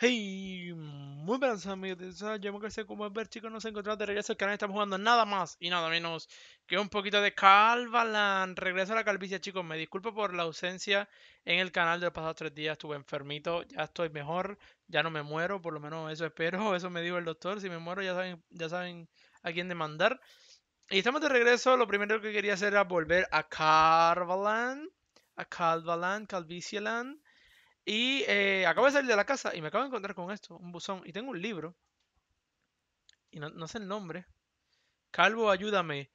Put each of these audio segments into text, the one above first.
Hey, muy buenas amigos, yo me como ver chicos, nos encontramos de regreso al canal, estamos jugando nada más y nada menos que un poquito de Calvaland, regreso a la calvicia chicos, me disculpo por la ausencia en el canal de los pasados tres días, estuve enfermito, ya estoy mejor, ya no me muero, por lo menos eso espero, eso me dijo el doctor, si me muero ya saben, ya saben a quién demandar. Y estamos de regreso, lo primero que quería hacer era volver a Calvalan, a Calvalan, Calvicieland y eh, acabo de salir de la casa y me acabo de encontrar con esto, un buzón. Y tengo un libro. Y no, sé el nombre. Calvo, ayúdame.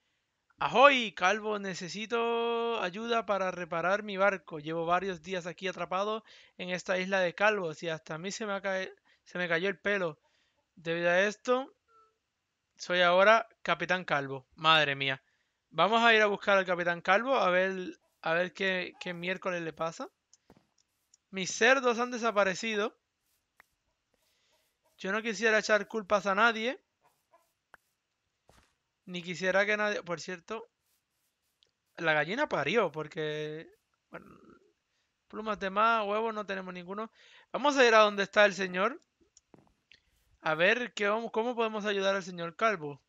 Ahoy, Calvo, necesito ayuda para reparar mi barco. Llevo varios días aquí atrapado en esta isla de calvos y hasta a mí se me, se me cayó el pelo. Debido a esto, soy ahora Capitán Calvo. Madre mía. Vamos a ir a buscar al Capitán Calvo a ver, a ver qué, qué miércoles le pasa. Mis cerdos han desaparecido. Yo no quisiera echar culpas a nadie. Ni quisiera que nadie... Por cierto, la gallina parió porque... Bueno, plumas de más, huevos, no tenemos ninguno. Vamos a ir a donde está el señor. A ver qué, cómo podemos ayudar al señor Calvo.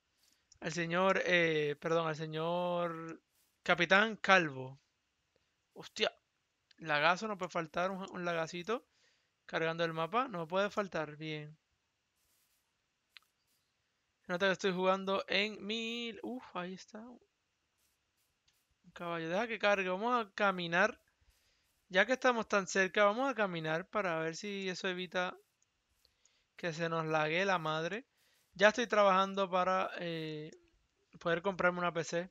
Al señor... Eh, perdón, al señor... Capitán Calvo. Hostia, Lagazo, no puede faltar un, lagacito. Cargando el mapa, no puede faltar. Bien. Nota que estoy jugando en mil... Uf, ahí está. Un caballo. Deja que cargue. Vamos a caminar. Ya que estamos tan cerca, vamos a caminar para ver si eso evita que se nos lague la madre. Ya estoy trabajando para eh, poder comprarme una PC.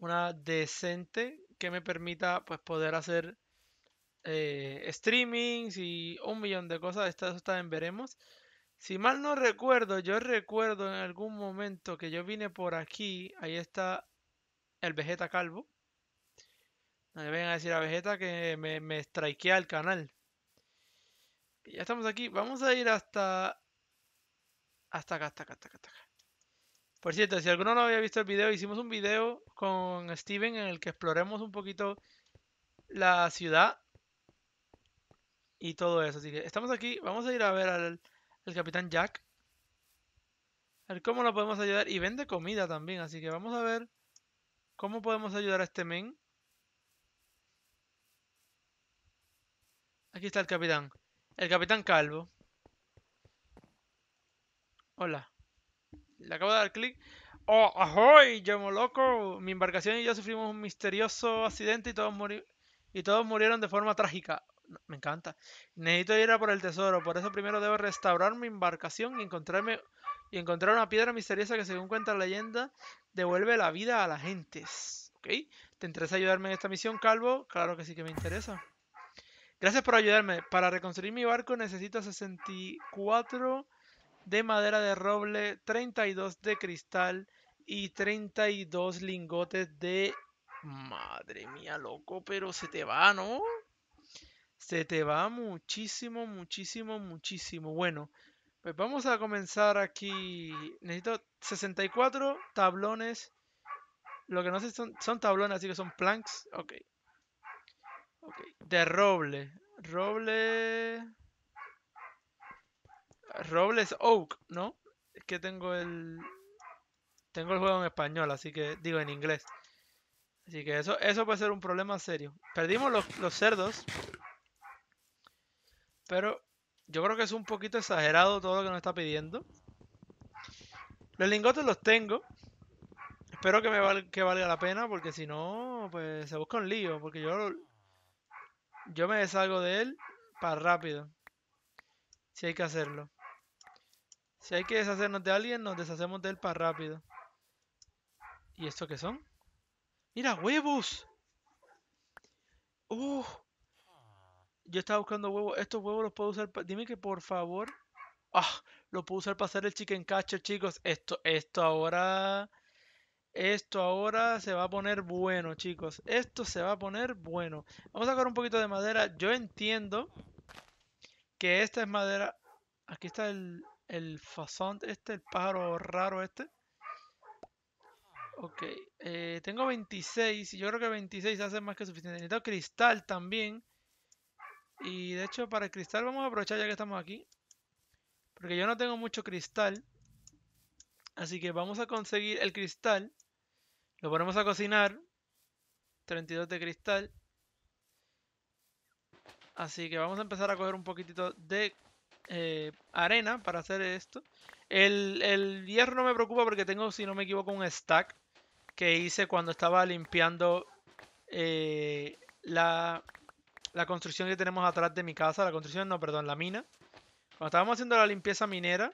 Una decente que me permita pues poder hacer eh, streamings y un millón de cosas. Esto también veremos. Si mal no recuerdo, yo recuerdo en algún momento que yo vine por aquí. Ahí está el Vegeta Calvo. No le vengan a decir a Vegeta que me, me strikea el canal. ya estamos aquí. Vamos a ir hasta... Hasta acá, hasta acá, hasta acá, hasta acá. Por cierto, si alguno no había visto el video, hicimos un video con Steven en el que exploremos un poquito la ciudad y todo eso. Así que estamos aquí, vamos a ir a ver al, capitán Jack. A ver cómo lo podemos ayudar. Y vende comida también, así que vamos a ver cómo podemos ayudar a este men. Aquí está el capitán. El capitán Calvo. Hola le acabo de dar clic. ¡Oh, ahoy! Llamo loco. Mi embarcación y yo sufrimos un misterioso accidente y todos, y todos murieron de forma trágica. Me encanta. Necesito ir a por el tesoro, por eso primero debo restaurar mi embarcación y encontrarme y encontrar una piedra misteriosa que según cuenta la leyenda devuelve la vida a la gentes. ¿Ok? ¿Te interesa ayudarme en esta misión, Calvo? Claro que sí que me interesa. Gracias por ayudarme. Para reconstruir mi barco necesito 64 de madera de roble, 32 de cristal y 32 lingotes de... Madre mía, loco, pero se te va, ¿no? Se te va muchísimo, muchísimo, muchísimo. Bueno, pues vamos a comenzar aquí. Necesito 64 tablones. Lo que no sé son, tablones, así que son planks. Ok. Ok. De roble. Roble. Robles Oak, ¿no? Es que tengo el. Tengo el juego en español, así que. Digo, en inglés. Así que eso, eso puede ser un problema serio. Perdimos los, cerdos. Pero yo creo que es un poquito exagerado todo lo que nos está pidiendo. Los lingotes los tengo. Espero que me que valga la pena, porque si no, pues se busca un lío. Porque yo, yo me deshago de él para rápido. Si hay que hacerlo. Si hay que deshacernos de alguien, nos deshacemos de él para rápido. ¿Y esto qué son? ¡Mira, huevos! ¡Uh! Yo estaba buscando huevos. Estos huevos los puedo usar para... Dime que por favor... ¡Ah! ¿Los lo puedo usar para hacer el chicken catcher, chicos. Esto, esto ahora... Esto ahora se va a poner bueno, chicos. Esto se va a poner bueno. Vamos a sacar un poquito de madera. Yo entiendo que esta es madera... Aquí está el el fazant este, el pájaro raro este. Ok, eh, tengo 26 y yo creo que 26 hace más que suficiente. Necesito cristal también. Y de hecho para el cristal vamos a aprovechar ya que estamos aquí. Porque yo no tengo mucho cristal. Así que vamos a conseguir el cristal. Lo ponemos a cocinar. 32 de cristal. Así que vamos a empezar a coger un poquitito de eh, arena para hacer esto. El, hierro no me preocupa porque tengo, si no me equivoco, un stack que hice cuando estaba limpiando eh, la, construcción que tenemos atrás de mi casa. La construcción, no, perdón, la mina. Cuando estábamos haciendo la limpieza minera.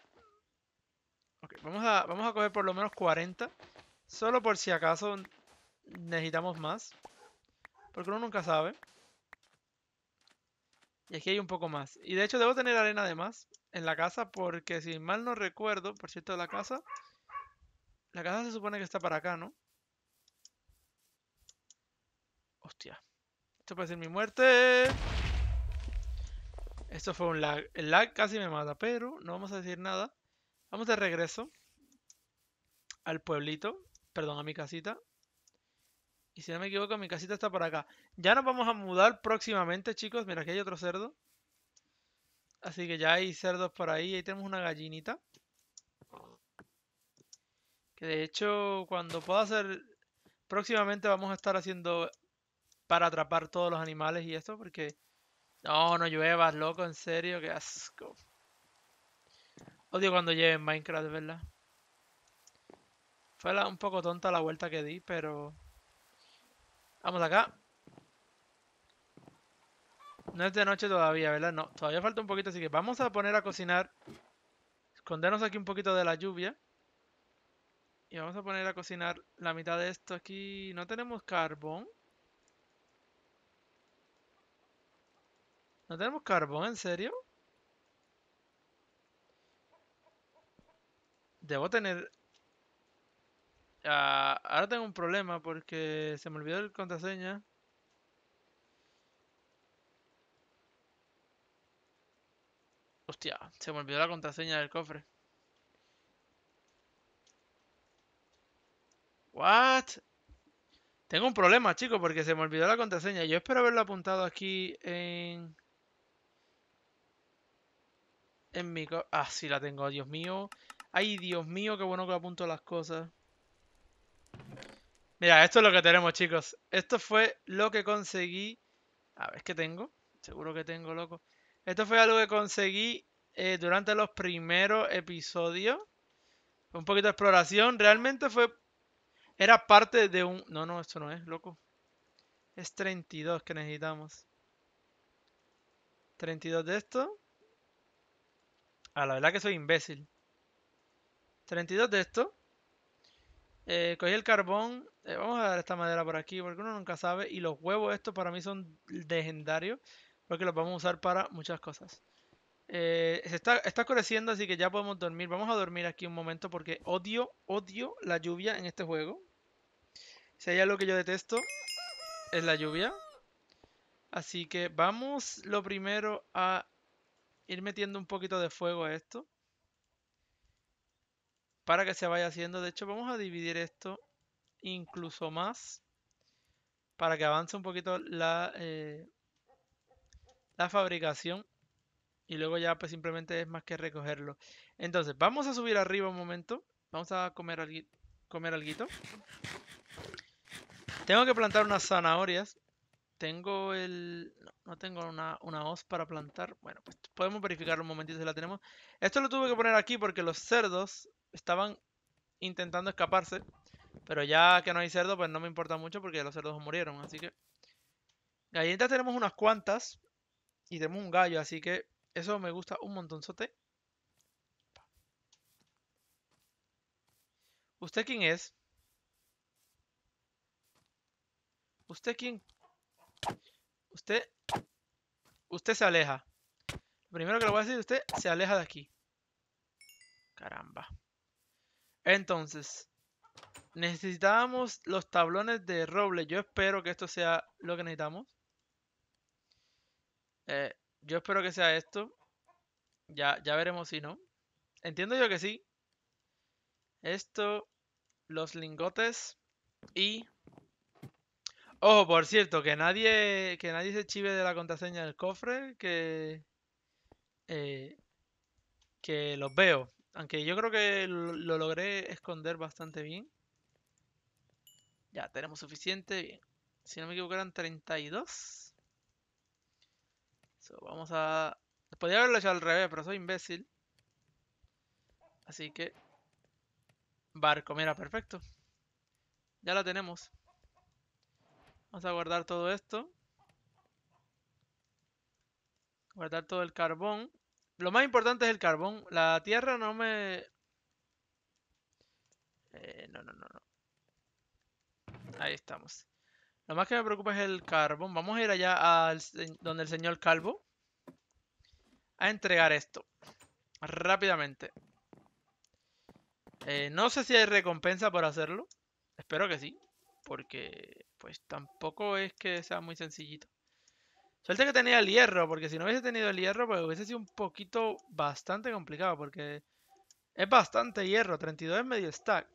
vamos, a, vamos a coger por lo menos 40. Solo por si acaso necesitamos más. Porque uno nunca sabe. Y aquí hay un poco más. Y de hecho debo tener arena además en la casa porque si mal no recuerdo, por cierto, la casa... La casa se supone que está para acá, ¿no? Hostia. Esto puede ser mi muerte. Esto fue un lag. El lag casi me mata, pero no vamos a decir nada. Vamos de regreso al pueblito, perdón, a mi casita. Y si no me equivoco, mi casita está por acá. Ya nos vamos a mudar próximamente, chicos. Mira, aquí hay otro cerdo. Así que ya hay cerdos por ahí. Ahí tenemos una gallinita. Que de hecho, cuando pueda hacer... Próximamente vamos a estar haciendo para atrapar todos los animales y esto, porque... No, no lluevas, loco, en serio, qué asco. Odio cuando lleven Minecraft, ¿verdad? Fue un poco tonta la vuelta que di, pero... Vamos acá. No es de noche todavía, ¿verdad? No, todavía falta un poquito, así que vamos a poner a cocinar. Escondernos aquí un poquito de la lluvia. Y vamos a poner a cocinar la mitad de esto aquí. No tenemos carbón. ¿No tenemos carbón? ¿En serio? Debo tener Ah, ahora tengo un problema porque se me olvidó la contraseña. Hostia, se me olvidó la contraseña del cofre. What? Tengo un problema, chicos, porque se me olvidó la contraseña. Yo espero haberlo apuntado aquí en... En mi... Ah, sí la tengo, Dios mío. Ay, Dios mío, qué bueno que apunto las cosas. Mira, esto es lo que tenemos, chicos. Esto fue lo que conseguí. A ver, ¿qué tengo? Seguro que tengo, loco. Esto fue algo que conseguí eh, durante los primeros episodios. Un poquito de exploración. Realmente fue... Era parte de un... No, no, esto no es, loco. Es 32 que necesitamos. 32 de esto. A ah, la verdad que soy imbécil. 32 de esto. Eh, cogí el carbón. Eh, vamos a dar esta madera por aquí porque uno nunca sabe. Y los huevos estos para mí son legendarios porque los vamos a usar para muchas cosas. Eh, se está, está oscureciendo así que ya podemos dormir. Vamos a dormir aquí un momento porque odio, odio la lluvia en este juego. Si hay algo que yo detesto es la lluvia. Así que vamos lo primero a ir metiendo un poquito de fuego a esto para que se vaya haciendo. De hecho, vamos a dividir esto incluso más para que avance un poquito la, eh, la fabricación. Y luego ya pues simplemente es más que recogerlo. Entonces, vamos a subir arriba un momento. Vamos a comer algo. Comer alguito. Tengo que plantar unas zanahorias. Tengo el... No, tengo una, una, hoz para plantar. Bueno, pues podemos verificar un momentito si la tenemos. Esto lo tuve que poner aquí porque los cerdos estaban intentando escaparse. Pero ya que no hay cerdo, pues no me importa mucho porque los cerdos murieron. Así que... ya tenemos unas cuantas. Y tenemos un gallo, así que eso me gusta un montonzote. ¿Usted quién es? ¿Usted quién? Usted... Usted se aleja. Lo primero que le voy a decir, usted se aleja de aquí. Caramba. Entonces, necesitábamos los tablones de roble. Yo espero que esto sea lo que necesitamos. Eh, yo espero que sea esto. Ya, ya veremos si no. Entiendo yo que sí. Esto, los lingotes y... oh, por cierto, que nadie que nadie se chive de la contraseña del cofre, que... Eh, que los veo. Aunque yo creo que lo, logré esconder bastante bien. Ya, tenemos suficiente. Si no me equivoco eran 32. So, vamos a... Podría haberlo hecho al revés, pero soy imbécil. Así que... Barco, mira, perfecto. Ya la tenemos. Vamos a guardar todo esto. Guardar todo el carbón. Lo más importante es el carbón. La tierra no me... Eh, no, no, no, no. Ahí estamos. Lo más que me preocupa es el carbón. Vamos a ir allá al, donde el señor Calvo. A entregar esto. Rápidamente. Eh, no sé si hay recompensa por hacerlo. Espero que sí. Porque pues tampoco es que sea muy sencillito. Suerte que tenía el hierro, porque si no hubiese tenido el hierro, pues hubiese sido un poquito bastante complicado, porque es bastante hierro. 32 en medio stack.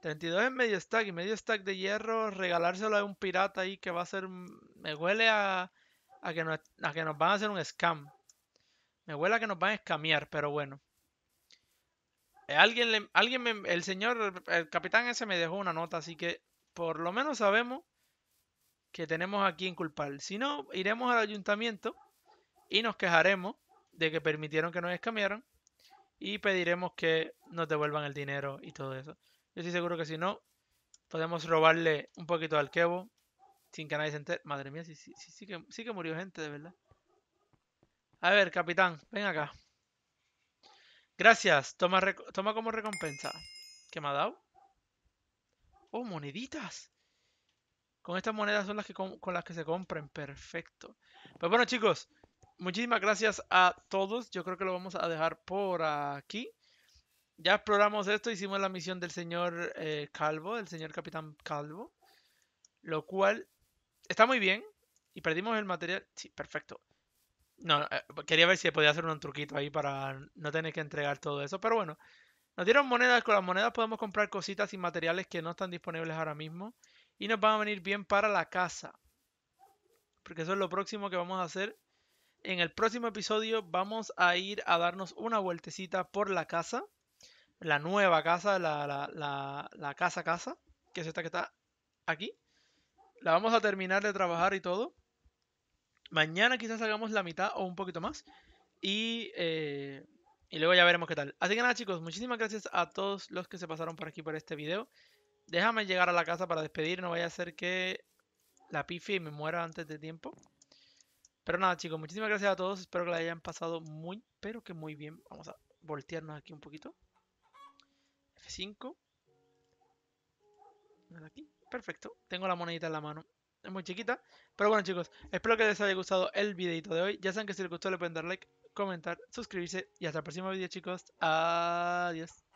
32 uh. en medio stack y medio stack de hierro, regalárselo a un pirata ahí que va a ser... Me huele a, a, que, nos, que nos van a hacer un scam. Me huele a que nos van a escamear, pero bueno. Alguien, alguien el señor, el capitán ese me dejó una nota, así que por lo menos sabemos que tenemos aquí en culpar. Si no, iremos al ayuntamiento y nos quejaremos de que permitieron que nos escamearan y pediremos que nos devuelvan el dinero y todo eso. Yo estoy seguro que si no, podemos robarle un poquito al quebo sin que nadie se entere. Madre mía, sí, sí, que, murió gente, de verdad. A ver, capitán, ven acá. Gracias, toma, toma como recompensa. ¿Qué me ha dado? Oh, moneditas. Con estas monedas son las que con, las que se compren. Perfecto. Pues bueno, chicos. Muchísimas gracias a todos. Yo creo que lo vamos a dejar por aquí. Ya exploramos esto. Hicimos la misión del señor eh, Calvo, El señor Capitán Calvo. Lo cual está muy bien. Y perdimos el material. Sí, perfecto. No, eh, quería ver si podía hacer un truquito ahí para no tener que entregar todo eso. Pero bueno, nos dieron monedas. Con las monedas podemos comprar cositas y materiales que no están disponibles ahora mismo. Y nos van a venir bien para la casa. Porque eso es lo próximo que vamos a hacer. En el próximo episodio vamos a ir a darnos una vueltecita por la casa. La nueva casa, la, la, casa casa, que es esta que está aquí. La vamos a terminar de trabajar y todo. Mañana quizás hagamos la mitad o un poquito más. Y, eh, y, luego ya veremos qué tal. Así que nada chicos, muchísimas gracias a todos los que se pasaron por aquí por este video. Déjame llegar a la casa para despedir. No vaya a ser que la pifi y me muera antes de tiempo. Pero nada, chicos, muchísimas gracias a todos. Espero que la hayan pasado muy, pero que muy bien. Vamos a voltearnos aquí un poquito. F5. Aquí. Perfecto. Tengo la monedita en la mano. Es muy chiquita. Pero bueno, chicos, espero que les haya gustado el videito de hoy. Ya saben que si les gustó le pueden dar like, comentar, suscribirse. Y hasta el próximo video, chicos. Adiós.